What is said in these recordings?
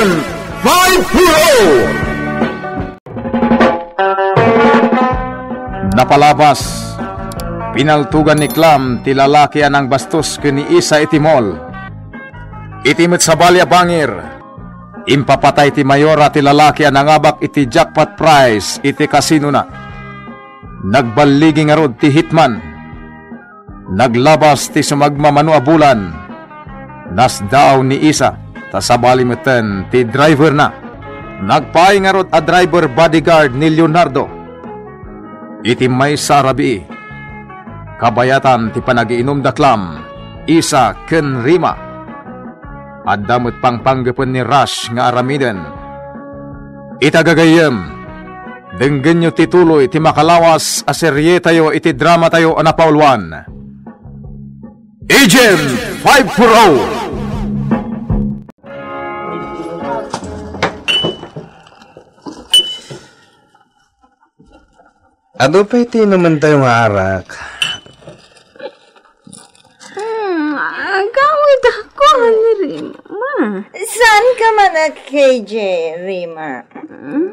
Action! My Hero! Napalabas. Pinaltugan ni Clam ti lalaki anang bastos kini isa itimol. Itimit sa balya bangir. Impapatay ti mayora ti lalaki anang abak iti jackpot prize iti kasino na. Nagbaligi arod ti hitman. Naglabas ti sumagmamano a bulan. Nas daw ni isa Ta Tasabali meten ti driver na. Nagpaing arot a driver bodyguard ni Leonardo. Iti may sarabi. Kabayatan ti panagiinom daklam. Isa ken rima. At damot pang panggapan ni Rush nga aramiden. Itagagayem. Denggan nyo tituloy ti makalawas a serye tayo iti drama tayo na Paulwan. Agent 540 Ado, pwede naman tayong haarak. Hmm, agawid ako, ni ano, Rima. Saan ka man na, KJ, Rima? Hmm?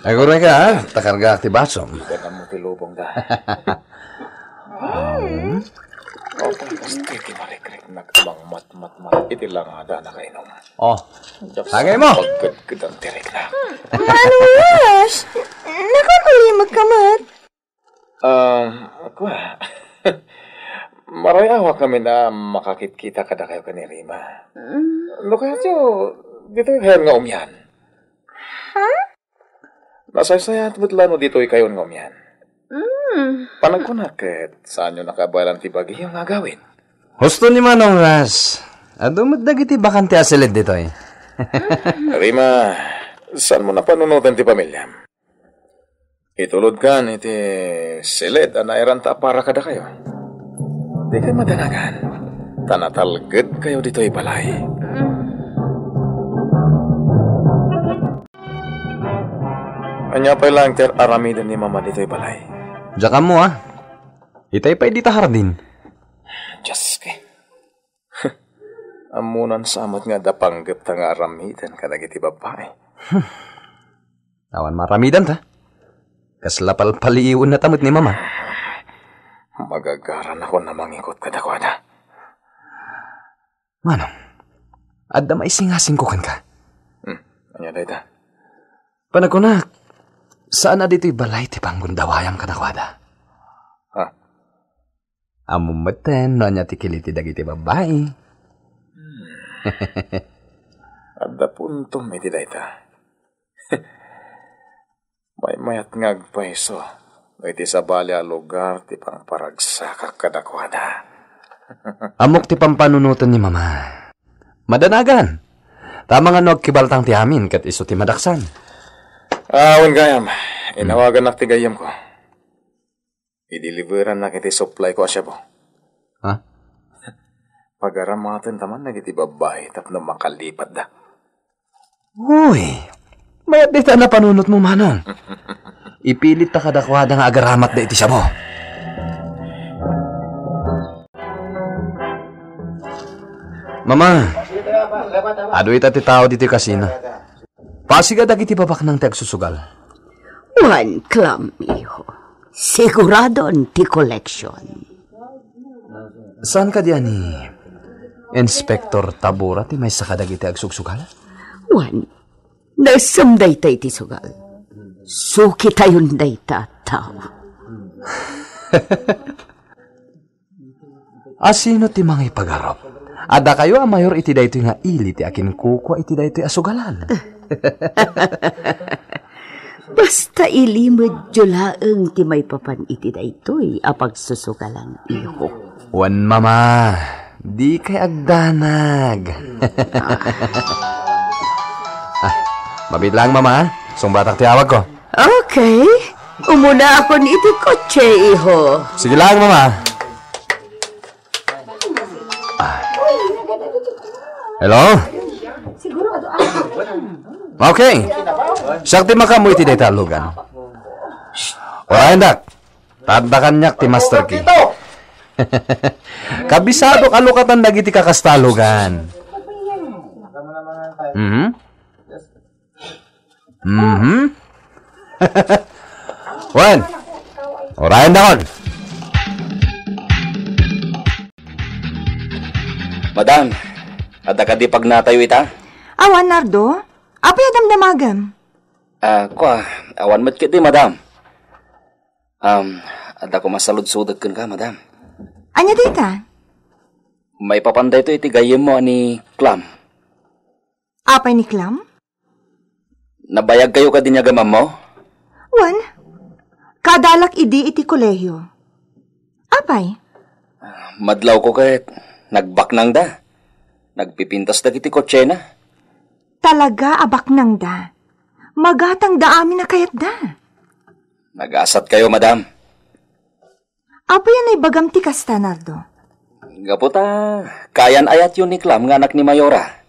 Ako rin ka, takarga ti basom. Ganda mo ti lubong da. um, Open kasi mat-mat-mat iti lang ada na nakainom. Oh, hagay mo! Pagkagkag ang tirik na. Manuwas! Ah, kuha. Marayawa kami na makakit-kita kada kayo ka ni Rima. Mm. No, kaya dito yung hair nga umyan. Ha? Masaya-saya at butlano dito yung kayo nga umyan. Mm. Panagkunakit, saan yung nakabalan ti Bagyo nga gawin? Husto ni Manong Ras. Ado magdagiti bakanti asilid dito eh. Rima, saan mo na panunutan ti pamilya? Itulod kan iti silid na nairanta para kada kayo. Di kayo madanagan. Tanatalgad kayo dito ibalay. Anya pa lang ter aramidan ni mama dito ibalay. Diyaka mo ah. Itay pa dita hardin. Diyos Amunan samat nga dapanggap ta nga aramidan kadagiti babae. Tawan maramidan ta. Kaslapal paliiwan na tamad ni Mama. Magagaran ako na mangikot ka dakwada. Manong, at damay singasing ko kan ka. Hmm, anya dayta. Panagunak, saan na dito'y balay ti panggundawayam kanakwada? Ha? Amumbaten, no anya tikiliti dagiti babae. Hmm. Adda punto may ti dayta. May mayat ngag paiso. Iti sabali a lugar ti pangparagsakak kadakwada. Amok ti pampanunutan ni Mama. Madanagan. Tama nga no kibaltang ti amin kat iso ti madaksan. Ah, awan ah, gayam. Hmm. Inawagan hmm. ti gayam ko. Idiliveran na kiti supply ko asya po. Ha? Huh? Pagaramatan taman na kiti babae tap na makalipat da. Uy, may update na panunot mo, Manong. Ipilit ta kadakwada nga agaramat da iti siya mo. Mama, ado ita ti tao diti kasina. Pasiga kiti babak ng tegsusugal. Juan Clam, iho. Sigurado ti collection. Saan ka diyan ni eh? Inspector Tabura ti may iti agsugsugal? Juan 내썸 데이터 이디소가 수기타 윤데이터 타오 Asino ti mga ipagarap? Ada kayo ang mayor iti dayto nga ili ti akin kukwa iti dayto asugalan. Basta ilimod julaeng ti may papan iti daytoy apag susugalan iyo. Wan mama, di kay agdanag. ah. Mabit lang, mama. Song batak tiawag ko. Okay. Umuna ako ni iti kotse, iho. Sige lang, mama. Ah. Hello? Okay. Sakti makamu iti day talugan. Wala hendak. Tantakan niyak ti Master Key. Kabisado kalukatan dagiti kakastalugan. Mm -hmm. Mm-hmm. One. Orayan down. Madam, ada ka di pag natayo ita? Awan, Nardo. Apay adam damagam. Ah, uh, kwa, awan mat kiti, madam. Um, ada ko masalud kun ka, madam. Anya dita? May papanday to iti gayem mo ni Clam. Apa ni Clam? Nabayag kayo ka din niya gamam mo? Wan, kadalak idi iti kolehyo. Apay? Uh, ah, madlaw ko kahit nagbaknang da. Nagpipintas dagiti kotse na. Talaga abaknang da. Magatang da amin na kayat da. Nag-asat kayo, madam. Apo yan ay bagam ti Castanardo. Gaputa, kayan ayat yun ni Klam, nga anak ni Mayora.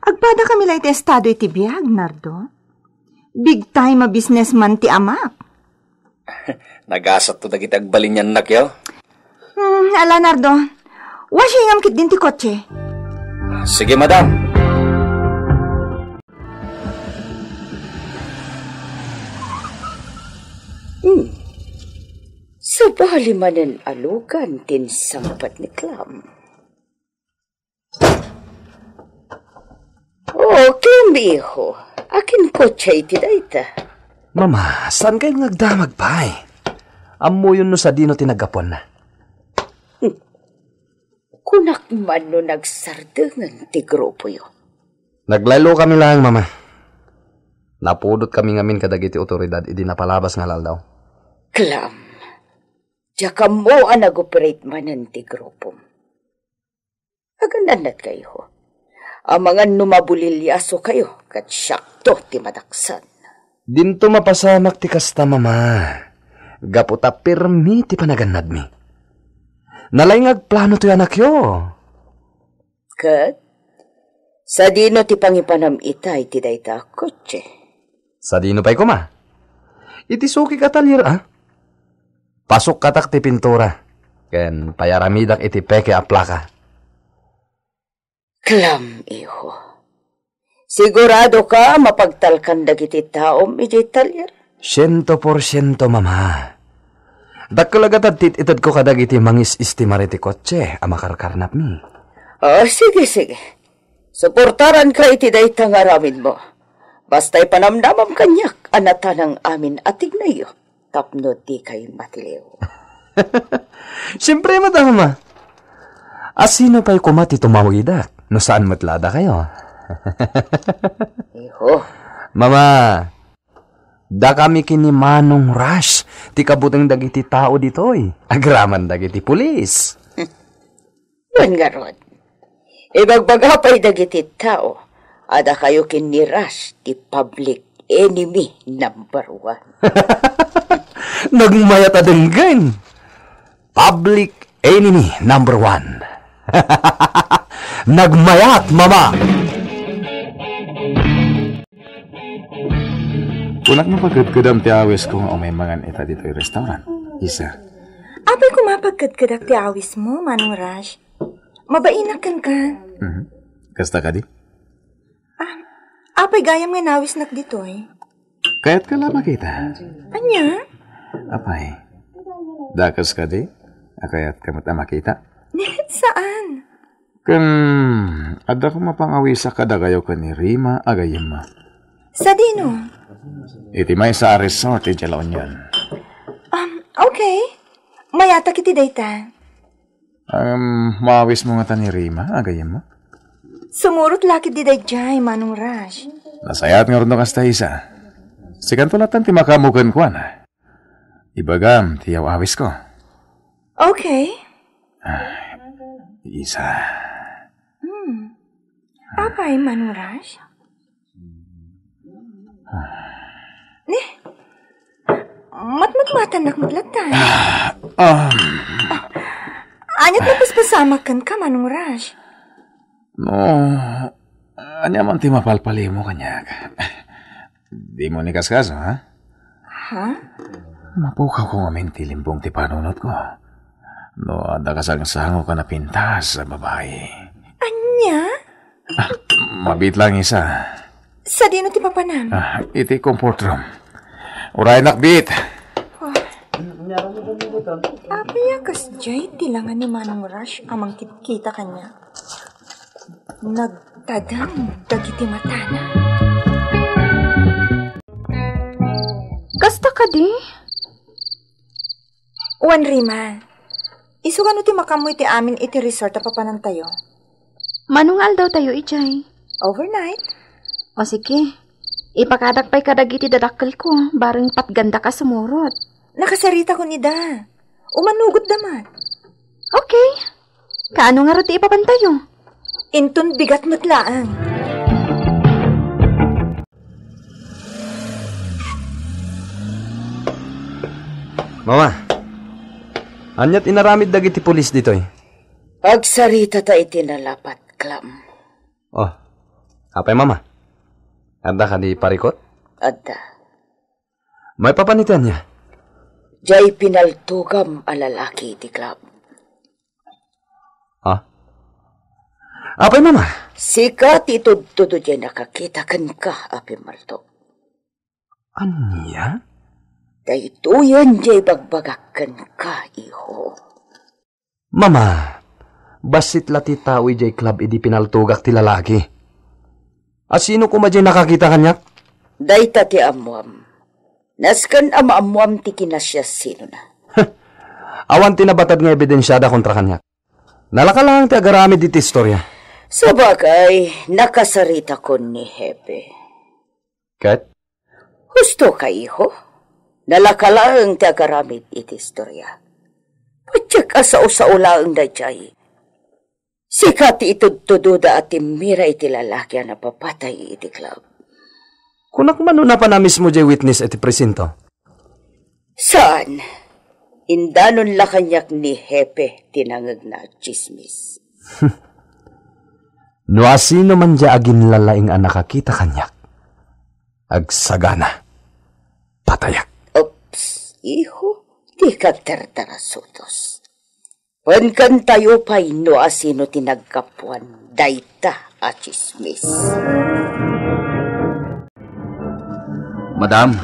Agpada kami lahat estado iti biyag, Nardo. Big time a businessman ti amak. Nagasat to dagiti agbalin yan na kyo. Hmm, ala, Nardo. Washingam kit din ti kotse. Sige, madam. Hmm. Sa bali manen alugan tin sampat ni Clam. biho, akin kotse iti dayta. Mama, saan kayo nagdamag pa eh? Amo yun no sa dino tinagapon na. Hmm. Kunak man no nagsardangan ti grupo yo. Naglalo kami lang, Mama. Napudot kami ngamin kadagiti otoridad, idi napalabas nga lal daw. Klam, Tsaka mo ang nag-operate man ng ti grupo. Aganalat kayo ang mga numabulilyaso kayo, katsakto ti madaksan. Dinto mapasamak ti kasta mama, gaputa pirmi ti panaganad mi. Nalaingag plano ti anak yo. Kat, sa dino ti pangipanam itay ti dayta takot eh. Sa dino pa'y kuma. Iti suki katalir ah. Pasok katak ti pintura. Ken payaramidak iti peke a plaka. Klam, iho. Sigurado ka mapagtalkan dagiti taom iti talir? Siyento porsyento, mama. Dakulagatad tit itad ko kadag iti mangis istimar iti kotse, amakarkarnap mi. Oh, sige, sige. Suportaran ka iti daytang aramin mo. Basta'y panamdamam kanyak, anatanang amin atig na iyo. Tapno di kay matiliw. Siyempre, madama. Asino pa'y kumati tumawidak? No saan matlada kayo? Iho. Mama, da kami kini Manong Rush. Ti kabuteng dagiti tao ditoy. Eh. Agraman dagiti pulis. Ban garon. Ibagbagapay e dagiti tao. Ada kayo kini Rush ti public enemy number one. Nagmayat adenggan. Public enemy number one. Nagmayat Mama! Unak na pagkadkadam ti awis ko o may mangan ita dito yung restaurant. Isa. Apay kumapagkadkadak ti awis mo, Manong Raj. Mabainak ka. Mm-hmm. Kasta ka di? Ah, apay gayam nga nawis nak dito eh. Kaya't ka lang makita. Anya? Apay, dakas ka di? Akayat ka mata makita? Saan? Kem, ada ko mapangawi sa kadagayo ka ni Rima Agayama. Sa dino? Iti may sa resort iti eh, yan. Um, okay. Mayatak iti dayta. Um, maawis mo nga ta ni Rima Agayama? Sumurot lakit di dayjay, manong Rash. Nasayat nga rin kasta isa. Sikan tulatan ti makamukan ko na. Ibagam, tiyaw awis ko. Okay. Ay, ah, isa. Papai Manuraj? Ne? Mat magmatanak maglatan. Um... Ah, anyat na kan ka, Manuraj. No, anya man ti mapalpali mo kanyag. Di mo ni kaskaso, ha? Ha? Mapukaw ko nga menti limbong ti panunod ko. No, adakasal ng sango ka na pintas sa babae. Anya? Ah, mabit lang isa. Sa dino ti papanan? Ah, iti comfort room. Uray nakbit. Oh. Apaya kas jay tilangan ni Manong Rush amang kita kanya. Nagtadam dagiti matana. Kasta ka di? Uwan Rima, isugan ti makamoy ti amin iti resort a papanan tayo. Manungal daw tayo, Ijay. Overnight? O sige. Ipakadakpay ka dagiti dadakkel ko, barang patganda ka sumurot. Nakasarita ko ni Da. Umanugot damat. Okay. Kaano nga rati ipapantayo? Intun bigat mutlaan. Mama, anyat inaramid dagiti pulis ditoy. Pagsarita ta itinalapat kelam. Oh, apa yang mama? Ada kan di parikot? Ada. May papanitan niya. pinal pinaltugam alalaki di club. Ah? Apa yang mama? Sikat tito tudo jenaka nakakita kan ka, api malto Anya? Dahito yan jay bagbagakan ka, iho. Mama, basit lati tao ijay club idi pinaltugak ti lalaki. Asino ko madya nakakita kanyak? Dayta ti amuam. Naskan ama amuam ti kinasya sino na. Awan nabatad nga ebidensyada kontra kanyak. Nalakalang lang ti agaramid iti istorya. Sabagay, nakasarita ko ni Hepe. Kat? Gusto ka, iho. Nalakalaang tagaramid iti istorya. Patsak asa usa sa ulaang dayjay. Sikati itudtududa at imira iti lalaki na papatay iti club. Kunak manuna pa na mismo jay witness iti presinto. Saan? Indanon la kanyak ni Hepe tinangag na chismis. no asino man dya agin lalaing anakakita kanyak. Agsagana. Patayak. Ops, iho, di ka tertara sotos. Wan kan tayo pa ino asino tinagkapuan, daita at chismis. Madam,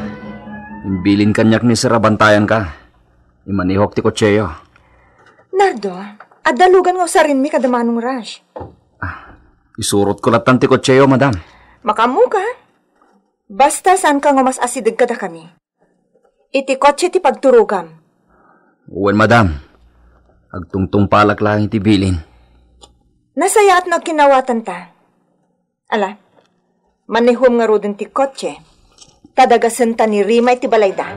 imbilin kanyak ni Sir Abantayan ka. Imanihok ti kotseyo. Nardo, adalugan nga usarin mi kadamanong rush. Ah, isurot ko latan ti kotseyo, madam. Makamu ka. Basta saan ka nga mas asidig kada kami. Iti kotse ti pagturugam. Uwan, madam. Agtungtong palak lang iti bilin. Nasaya at nagkinawatan ta. Ala, manihom nga rodin ti kotse. Tadagasan ta ni Rima iti balay da.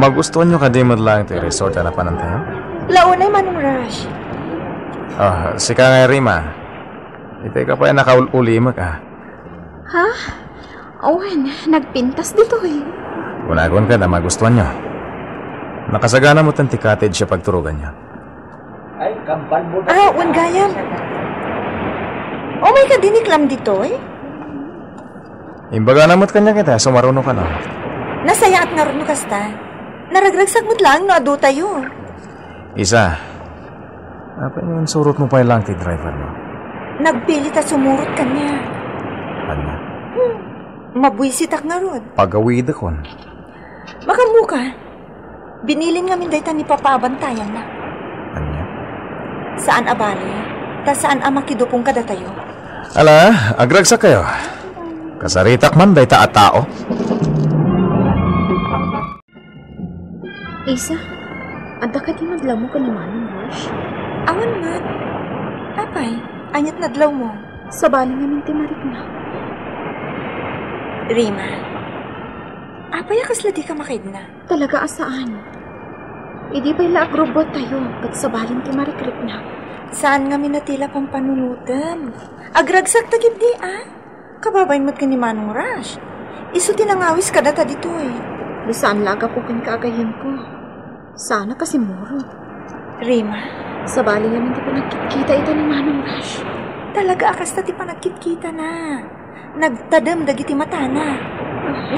Magustuhan nyo ka di lang resort na panantay? Launay manong rush. Ah, oh, si ka nga Rima. Ito ka pa yung nakaulimak ah. Ha? Owen, nagpintas dito eh. Kunagon ka na magustuhan niya. Nakasagana mo tanti cottage siya pagturugan niya. Ay, kambal mo na. Ah, wangayam. Oh my God, diniklam dito eh. Imbaga namat kanya kita, so marunong ka na. Nasaya at naruno ka sta. Naragragsak mo't lang, no adu tayo. Isa, apa yung surut mo pa yung langti driver mo? Nagpilit ta sumurot kanya. Ano? Hmm, mabuisitak na rod. Pagawi da kon. Makamu ka. Binilin namin dayta ni papabantayan na. Anya? Saan abali? Ta saan amakidupong kada tayo? Ala, agragsa kayo. Kasaritak man dayta ta tao. Isa, ada ka di madlaw mo kanimanong Rush? Awan man. Apay, anyat nadlaw mo. Sa bali nga mintimarik na. Rima, Apaya kas ladi ka makidna. Talaga asaan? Idi e pa ila agrobot tayo, ba't sabalin ti marikrik na? Saan nga minatila pang panunutan? Agragsak tagib di ah? Kababayin mo't ni Manong Rush. Iso tinangawis ka data dito eh. Bisaan laga po kan ko. Sana kasi moro. Rima? Sabali nga minti panagkitkita ito ni Manong Rush. Talaga akas ta ti panagkitkita na. Nagtadam dagiti mata na.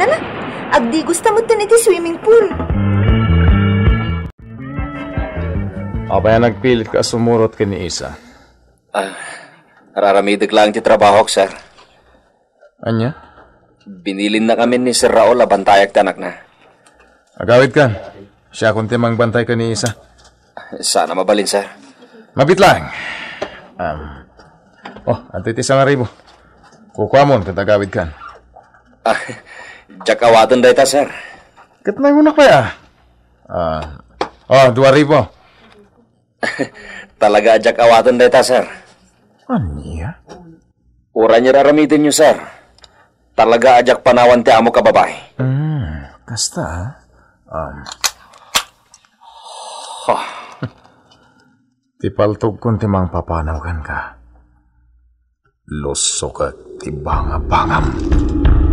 Lala, ah gusto mo gustamutin iti swimming pool. Abaya nagpilit ka sumurot ka ni Isa. Ah, nararamidig lang ti trabaho, sir. Anya? Binilin na kami ni Sir Raul abantayak tanak na. Agawid ka. Siya kunti mang bantay ka ni Isa. Sana mabalin, sir. Mabit lang. Um, oh, antitis ang aribo. Kukuha mo, tatagawid ka. Ah, Jakawatan dahita, sir. Katnay mo na kaya. Ah. Uh, oh, dua ribo. Talaga jakawatan dahita, sir. Aniya? Ano Ura niya raramitin niyo, sir. Talaga ajak panawan ti amo kababay. Hmm, kasta. Ah. Um. Oh. Tipaltog kung timang papanaw kan ka. Luso ka tibanga-bangam. Luso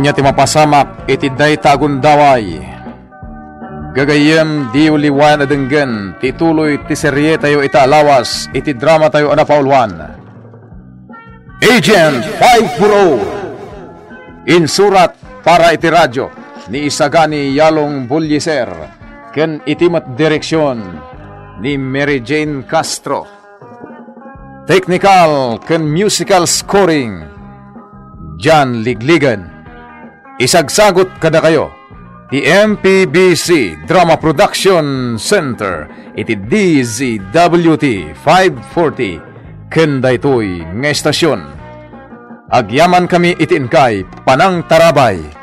Anya ti mapasamak iti dayta agundaway. Gagayem di uliwan adenggen, ti tuloy ti serye tayo ita alawas, iti drama tayo anapaulwan. Agent 540 Insurat para iti radyo ni Isagani Yalong Bulyiser ken itimat direksyon ni Mary Jane Castro. Technical ken musical scoring John Ligligan Isagsagot kada kayo. The mpbc Drama Production Center iti DZWT 540 Kenday to'y nga estasyon. Agyaman kami itinkay Panang Tarabay